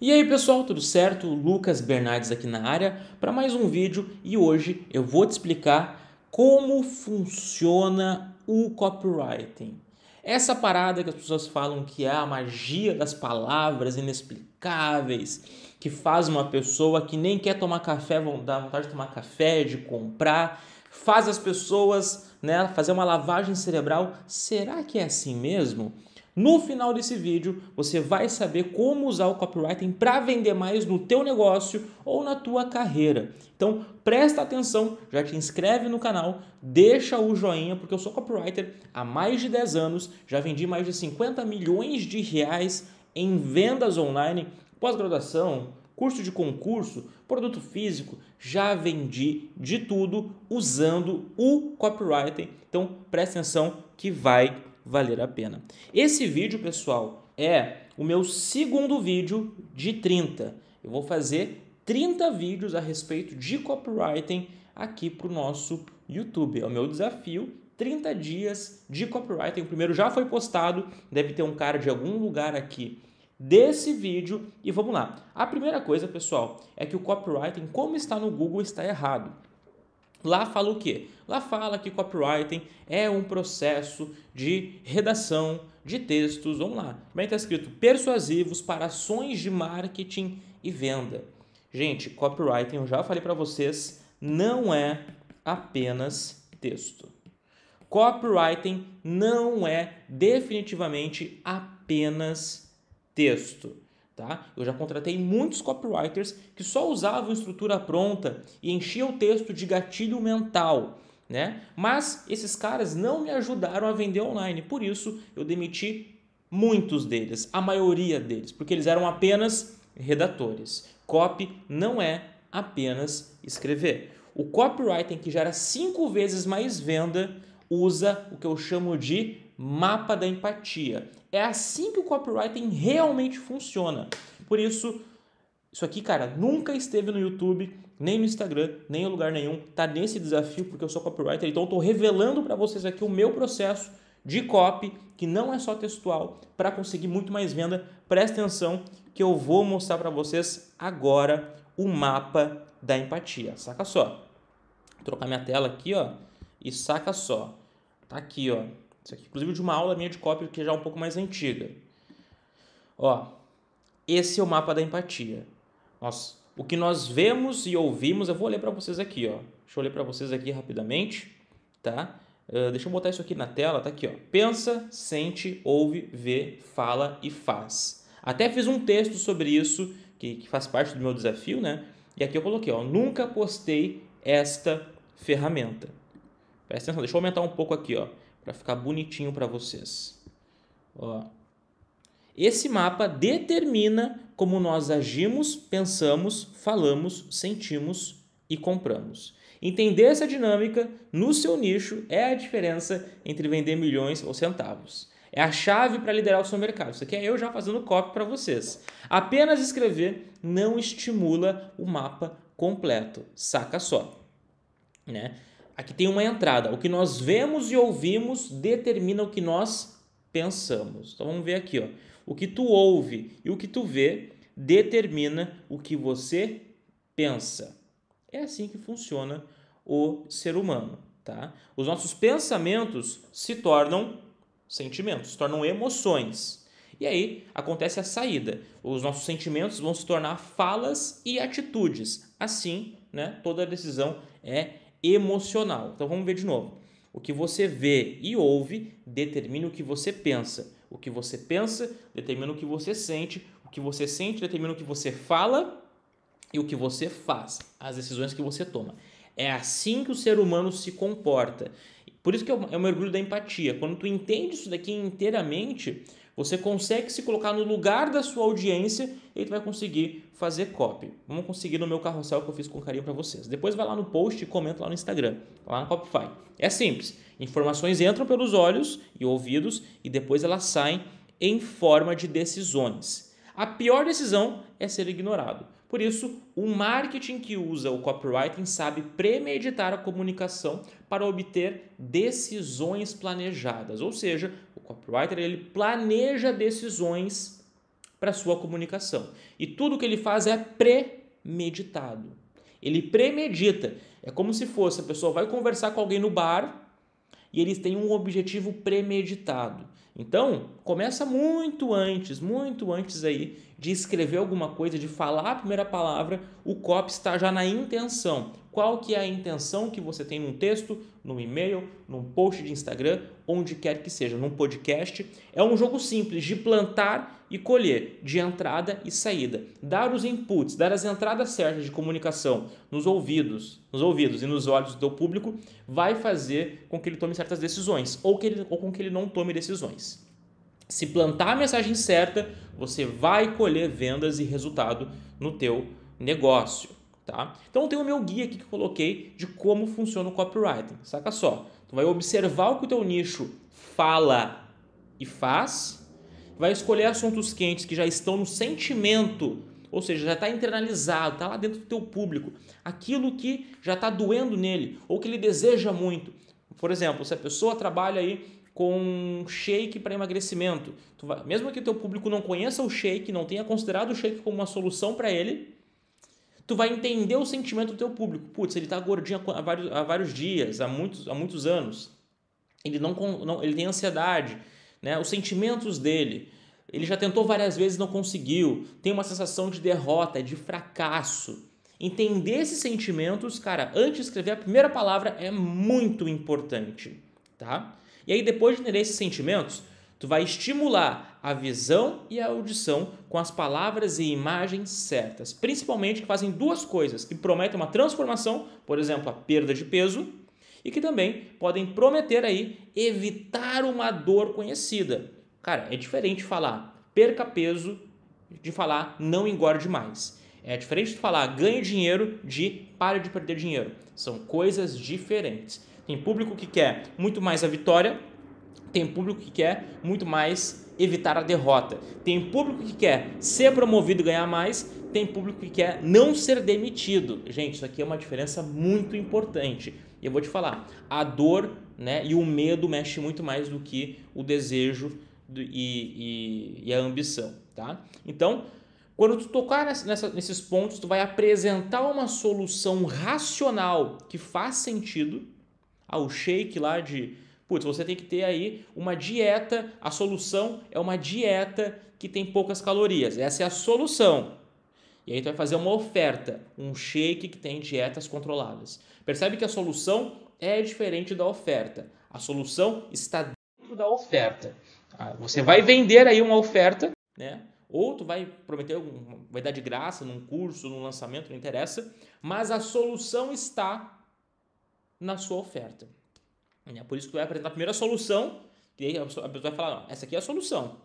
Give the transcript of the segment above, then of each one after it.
E aí pessoal, tudo certo? Lucas Bernardes aqui na área para mais um vídeo e hoje eu vou te explicar como funciona o copywriting. Essa parada que as pessoas falam que é a magia das palavras inexplicáveis, que faz uma pessoa que nem quer tomar café, dá vontade de tomar café, de comprar, faz as pessoas né, fazer uma lavagem cerebral. Será que é assim mesmo? No final desse vídeo, você vai saber como usar o copywriting para vender mais no teu negócio ou na tua carreira. Então, presta atenção, já te inscreve no canal, deixa o joinha, porque eu sou copywriter há mais de 10 anos, já vendi mais de 50 milhões de reais em vendas online, pós-graduação, curso de concurso, produto físico, já vendi de tudo usando o copywriting. Então, presta atenção que vai valer a pena. Esse vídeo, pessoal, é o meu segundo vídeo de 30. Eu vou fazer 30 vídeos a respeito de copywriting aqui para o nosso YouTube. É o meu desafio 30 dias de copywriting. O primeiro já foi postado, deve ter um cara de algum lugar aqui desse vídeo. E vamos lá. A primeira coisa, pessoal, é que o copywriting, como está no Google, está errado. Lá fala o quê? Lá fala que copywriting é um processo de redação de textos, vamos lá. Também está escrito persuasivos para ações de marketing e venda. Gente, copywriting, eu já falei para vocês, não é apenas texto. Copywriting não é definitivamente apenas texto. Tá? Eu já contratei muitos copywriters que só usavam estrutura pronta e enchiam o texto de gatilho mental. Né? Mas esses caras não me ajudaram a vender online, por isso eu demiti muitos deles, a maioria deles, porque eles eram apenas redatores. Copy não é apenas escrever. O copywriting que gera cinco vezes mais venda usa o que eu chamo de mapa da empatia. É assim que o copywriting realmente funciona. Por isso, isso aqui, cara, nunca esteve no YouTube, nem no Instagram, nem em lugar nenhum. Tá nesse desafio porque eu sou copywriter, então eu tô revelando para vocês aqui o meu processo de copy, que não é só textual, para conseguir muito mais venda. Presta atenção que eu vou mostrar para vocês agora o mapa da empatia. Saca só. Vou trocar minha tela aqui, ó. E saca só, tá aqui, ó. Isso aqui, inclusive, de uma aula minha de cópia que já é um pouco mais antiga. Ó, esse é o mapa da empatia. Nós, o que nós vemos e ouvimos, eu vou ler para vocês aqui, ó. Deixa eu ler para vocês aqui rapidamente, tá? Uh, deixa eu botar isso aqui na tela, tá aqui, ó. Pensa, sente, ouve, vê, fala e faz. Até fiz um texto sobre isso, que, que faz parte do meu desafio, né? E aqui eu coloquei, ó, nunca postei esta ferramenta. Presta atenção, deixa eu aumentar um pouco aqui, ó, para ficar bonitinho para vocês. Ó. Esse mapa determina como nós agimos, pensamos, falamos, sentimos e compramos. Entender essa dinâmica no seu nicho é a diferença entre vender milhões ou centavos. É a chave para liderar o seu mercado. Isso aqui é eu já fazendo copy para vocês. Apenas escrever não estimula o mapa completo. Saca só, né? Aqui tem uma entrada. O que nós vemos e ouvimos determina o que nós pensamos. Então vamos ver aqui, ó. O que tu ouve e o que tu vê determina o que você pensa. É assim que funciona o ser humano, tá? Os nossos pensamentos se tornam sentimentos, se tornam emoções. E aí acontece a saída. Os nossos sentimentos vão se tornar falas e atitudes. Assim, né, toda decisão é emocional. Então vamos ver de novo. O que você vê e ouve determina o que você pensa. O que você pensa determina o que você sente. O que você sente determina o que você fala e o que você faz. As decisões que você toma. É assim que o ser humano se comporta. Por isso que é o é mergulho da empatia. Quando tu entende isso daqui inteiramente, você consegue se colocar no lugar da sua audiência e vai conseguir fazer copy. Vamos conseguir no meu carrossel que eu fiz com carinho para vocês. Depois vai lá no post e comenta lá no Instagram, tá lá no Copify. É simples. Informações entram pelos olhos e ouvidos e depois elas saem em forma de decisões. A pior decisão é ser ignorado. Por isso, o marketing que usa o copywriting sabe premeditar a comunicação para obter decisões planejadas. Ou seja, o copywriter ele planeja decisões para sua comunicação. E tudo que ele faz é premeditado. Ele premedita. É como se fosse a pessoa vai conversar com alguém no bar e eles têm um objetivo premeditado. Então, começa muito antes, muito antes aí de escrever alguma coisa, de falar a primeira palavra, o copy está já na intenção qual que é a intenção que você tem num texto, num e-mail, num post de Instagram, onde quer que seja, num podcast. É um jogo simples de plantar e colher, de entrada e saída. Dar os inputs, dar as entradas certas de comunicação nos ouvidos, nos ouvidos e nos olhos do público vai fazer com que ele tome certas decisões ou que ele, ou com que ele não tome decisões. Se plantar a mensagem certa, você vai colher vendas e resultado no teu negócio. Tá? Então tem o meu guia aqui que eu coloquei de como funciona o copywriting. Saca só. Tu vai observar o que o teu nicho fala e faz, vai escolher assuntos quentes que já estão no sentimento, ou seja, já está internalizado, está lá dentro do teu público, aquilo que já está doendo nele ou que ele deseja muito. Por exemplo, se a pessoa trabalha aí com shake para emagrecimento, vai, mesmo que teu público não conheça o shake, não tenha considerado o shake como uma solução para ele, tu vai entender o sentimento do teu público. Putz, ele está gordinho há vários, há vários dias, há muitos, há muitos anos. Ele não, não ele tem ansiedade, né? Os sentimentos dele. Ele já tentou várias vezes e não conseguiu. Tem uma sensação de derrota, de fracasso. Entender esses sentimentos, cara, antes de escrever a primeira palavra é muito importante, tá? E aí depois de entender esses sentimentos, Tu vai estimular a visão e a audição com as palavras e imagens certas, principalmente que fazem duas coisas que prometem uma transformação, por exemplo, a perda de peso, e que também podem prometer aí evitar uma dor conhecida. Cara, é diferente falar perca peso de falar não engorde mais. É diferente de falar ganhe dinheiro de pare de perder dinheiro. São coisas diferentes. Tem público que quer muito mais a vitória, tem público que quer muito mais evitar a derrota. Tem público que quer ser promovido e ganhar mais. Tem público que quer não ser demitido. Gente, isso aqui é uma diferença muito importante. E eu vou te falar, a dor né, e o medo mexe muito mais do que o desejo e, e, e, a ambição. Tá? Então, quando tu tocar nessa, nesses pontos, tu vai apresentar uma solução racional que faz sentido ao shake lá de Putz, você tem que ter aí uma dieta, a solução é uma dieta que tem poucas calorias. Essa é a solução. E aí tu vai fazer uma oferta, um shake que tem dietas controladas. Percebe que a solução é diferente da oferta. A solução está dentro da oferta. Ah, você vai vender aí uma oferta, né? Ou tu vai prometer, vai dar de graça num curso, num lançamento, não interessa. Mas a solução está na sua oferta. Né? Por isso que tu vai apresentar a primeira solução, e aí a pessoa vai falar, não, essa aqui é a solução.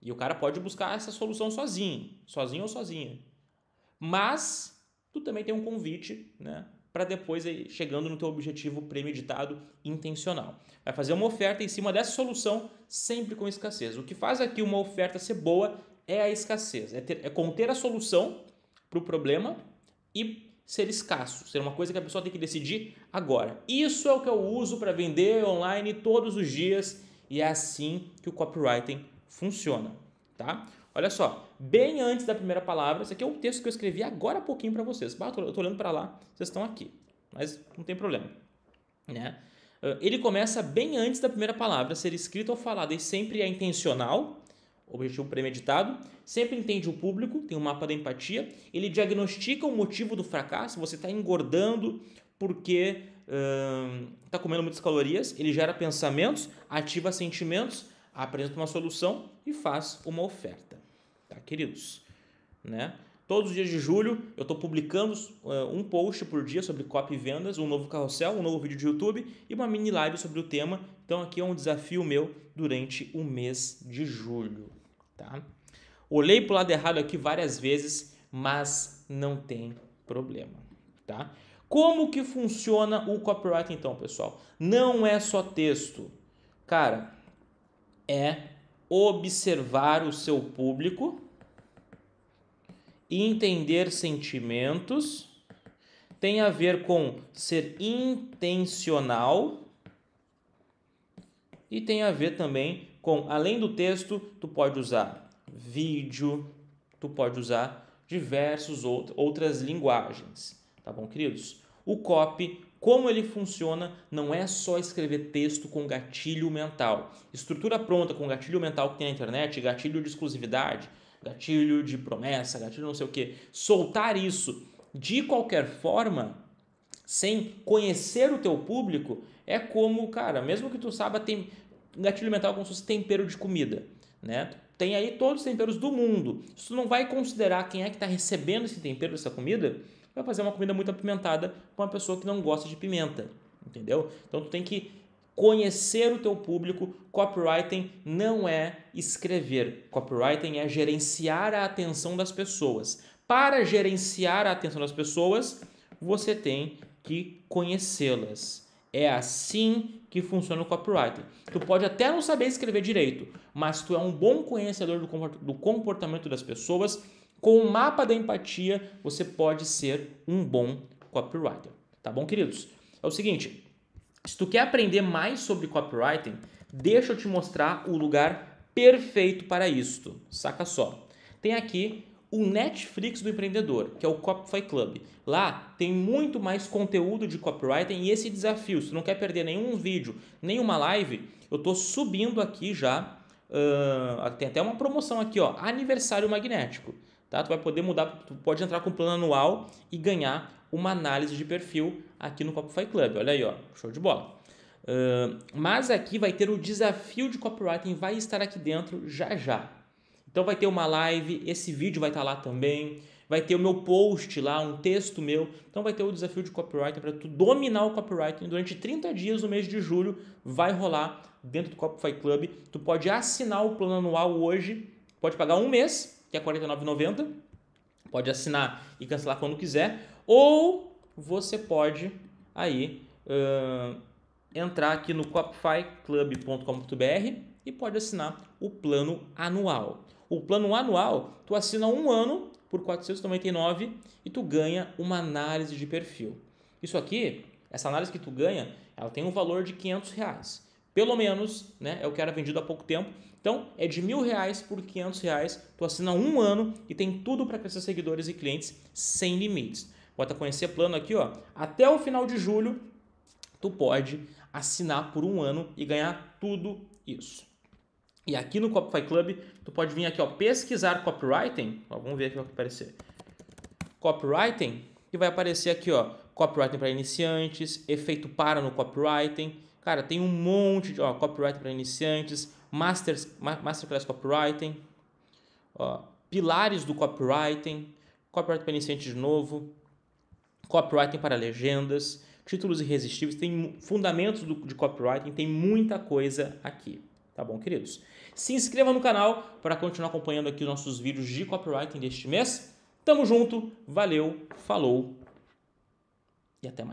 E o cara pode buscar essa solução sozinho, sozinho ou sozinha. Mas tu também tem um convite, né? Para depois aí, chegando no teu objetivo premeditado intencional. Vai fazer uma oferta em cima dessa solução, sempre com escassez. O que faz aqui uma oferta ser boa é a escassez, é, ter, é conter a solução para o problema e ser escasso, ser uma coisa que a pessoa tem que decidir agora. Isso é o que eu uso para vender online todos os dias e é assim que o copywriting funciona, tá? Olha só, bem antes da primeira palavra, esse aqui é um texto que eu escrevi agora há pouquinho para vocês. eu estou olhando para lá, vocês estão aqui, mas não tem problema, né? Ah, ele começa bem antes da primeira palavra ser escrita ou falada e sempre é intencional objetivo premeditado, sempre entende o público, tem um mapa da empatia, ele diagnostica o motivo do fracasso, você está engordando porque está comendo muitas calorias, ele gera pensamentos, ativa sentimentos, apresenta uma solução e faz uma oferta, tá, queridos? Né? Todos os dias de julho eu estou publicando uh, um post por dia sobre copy e vendas, um novo carrossel, um novo vídeo de YouTube e uma mini live sobre o tema. Então aqui é um desafio meu durante o mês de julho tá? Olhei para o lado errado aqui várias vezes, mas não tem problema, tá? Como que funciona o copyright então, pessoal? Não é só texto. Cara, é observar o seu público, entender sentimentos, tem a ver com ser intencional e tem a ver também com além do texto, tu pode usar vídeo, tu pode usar diversas outras linguagens, tá bom, queridos? O copy, como ele funciona, não é só escrever texto com gatilho mental. Estrutura pronta com gatilho mental que tem na internet, gatilho de exclusividade, gatilho de promessa, gatilho não sei o que. Soltar isso de qualquer forma, sem conhecer o teu público, é como, cara, mesmo que tu saiba, tem gatilho mental como se fosse tempero de comida, né? Tem aí todos os temperos do mundo. Se tu não vai considerar quem é que está recebendo esse tempero dessa comida, vai fazer uma comida muito apimentada com uma pessoa que não gosta de pimenta, entendeu? Então tu tem que conhecer o teu público. Copywriting não é escrever. Copywriting é gerenciar a atenção das pessoas. Para gerenciar a atenção das pessoas, você tem que conhecê-las. É assim que funciona o copywriting. Tu pode até não saber escrever direito, mas tu é um bom conhecedor do comportamento das pessoas. Com o mapa da empatia, você pode ser um bom copywriter. Tá bom, queridos? É o seguinte, se tu quer aprender mais sobre copywriting, deixa eu te mostrar o lugar perfeito para isto. Saca só. Tem aqui o Netflix do empreendedor, que é o Copify Club. Lá tem muito mais conteúdo de copywriting e esse desafio, se não quer perder nenhum vídeo, nenhuma live, eu estou subindo aqui já, uh, tem até uma promoção aqui, ó, aniversário magnético. Tá? Tu vai poder mudar, tu pode entrar com o plano anual e ganhar uma análise de perfil aqui no Copify Club. Olha aí, ó, show de bola. Uh, mas aqui vai ter o desafio de copywriting, vai estar aqui dentro já já, então vai ter uma live, esse vídeo vai estar tá lá também, vai ter o meu post lá, um texto meu. Então vai ter o desafio de copywriting para tu dominar o copywriting durante 30 dias no mês de julho, vai rolar dentro do Copify Club. Tu pode assinar o plano anual hoje, pode pagar um mês, que é R$ 49,90. Pode assinar e cancelar quando quiser, ou você pode aí uh, entrar aqui no copifyclub.com.br e pode assinar o plano anual. O plano anual, tu assina um ano por 499 e tu ganha uma análise de perfil. Isso aqui, essa análise que tu ganha, ela tem um valor de 500 reais. Pelo menos, né, é o que era vendido há pouco tempo. Então, é de mil reais por 500 reais. Tu assina um ano e tem tudo para crescer seguidores e clientes sem limites. Bota conhecer plano aqui, ó. Até o final de julho, tu pode assinar por um ano e ganhar tudo isso. E aqui no Copify Club, tu pode vir aqui, ó, pesquisar copywriting. Ó, vamos ver aqui o que vai aparecer. Copywriting, e vai aparecer aqui, ó, copywriting para iniciantes, efeito para no copywriting. Cara, tem um monte de, ó, copywriting para iniciantes, masters, masterclass copywriting, ó, pilares do copywriting, copywriting para iniciantes de novo, copywriting para legendas, títulos irresistíveis, tem fundamentos do, de copywriting, tem muita coisa aqui. Tá bom, queridos? Se inscreva no canal para continuar acompanhando aqui os nossos vídeos de copywriting deste mês. Tamo junto, valeu, falou e até mais.